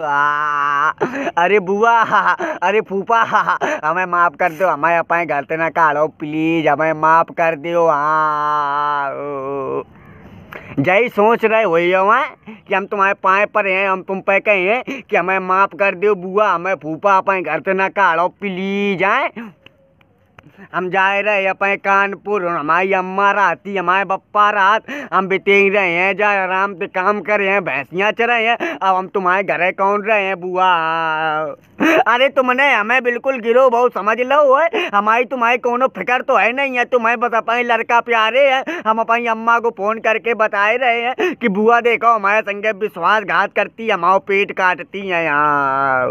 अरे बुआ अरे फूफा हमें माफ कर दो हमें अपने घर से ना काढ़ो प्लीज हमें माफ कर दो हाँ सोच रहे हो कि हम तुम्हारे पाए पर हैं हम तुम पे कहे हैं कि हमें माफ कर दो बुआ हमें फूफा अपने घर से ना काढ़ो प्लीज आए हम जा रहे अपने कानपुर हमारी अम्मा रहती हमारे बप्पा रात हम बीते रहे हैं जा आराम से काम कर रहे हैं भैंसियाँ चराए हैं अब हम तुम्हारे घरे कौन रहे हैं बुआ अरे तुमने हमें बिल्कुल गिरो बहुत समझ लो है हमारी तुम्हारी कोनो फिक्र तो है नहीं है तुम्हें बस अपने लड़का प्यारे है हम अपनी अम्मा को फ़ोन करके बताए रहे हैं कि बुआ देखो हमारे संगे विश्वासघात करती है हमारा पेट काटती है यहाँ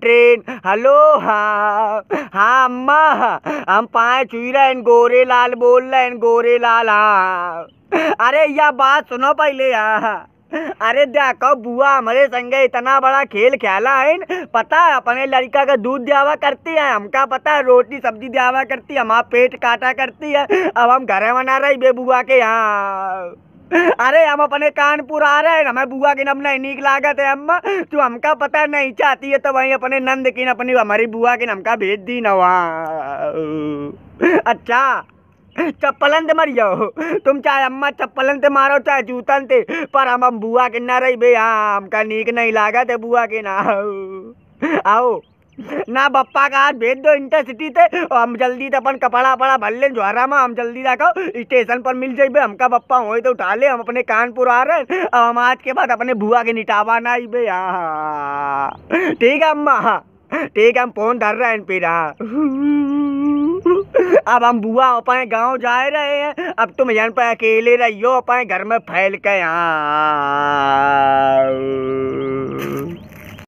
ट्रेन ट्रेन हेलो हाँ हाँ अम्मा हम पाँच रहे इन गोरे लाल बोल रहे इन गोरे लाल हाँ अरे यह बात सुनो पहले यहाँ अरे देखो बुआ हमारे संगे इतना बड़ा खेल खेला है पता है अपने लड़का का दूध दियावा करती है हमका पता है रोटी सब्जी दियावा करती है हमारा पेट काटा करती है अब हम घरे बना रही बेबुआ के यहाँ अरे हम अपने कानपुर आ रहे हैं हमें बुआ की अपना नीक लागत है अम्मा तू हमका पता नहीं चाहती है तो वही अपने नंद की अपनी हमारी बुआ की हमका भेज दी ना वहाँ अच्छा चप्पलन से मर जाओ तुम चाहे अम्मा चप्पलन से मारो चाहे जूतन से पर हम बुआ के ना रही बे हाँ हमका नीक नहीं लागत है बुआ के ना आओ ना बप्पा का हाथ भेज दो इंटरसिटी ते और हम जल्दी अपन कपड़ा वपड़ा भर ले जोहरा में हम जल्दी जाकर स्टेशन पर मिल जाइए हमका बप्पा वहीं तो उठा ले हम अपने कानपुर आ रहे हैं अब हम आज के बाद अपने बुआ के निटावा ना बे हाँ, हाँ, हाँ ठीक है अम्मा हाँ ठीक है हम फोन धर रहे हैं फिर हाँ अब हम बुआ अपने गांव जा रहे हैं अब तुम यहाँ पर अकेले रहियो अपने घर में फैल के यहाँ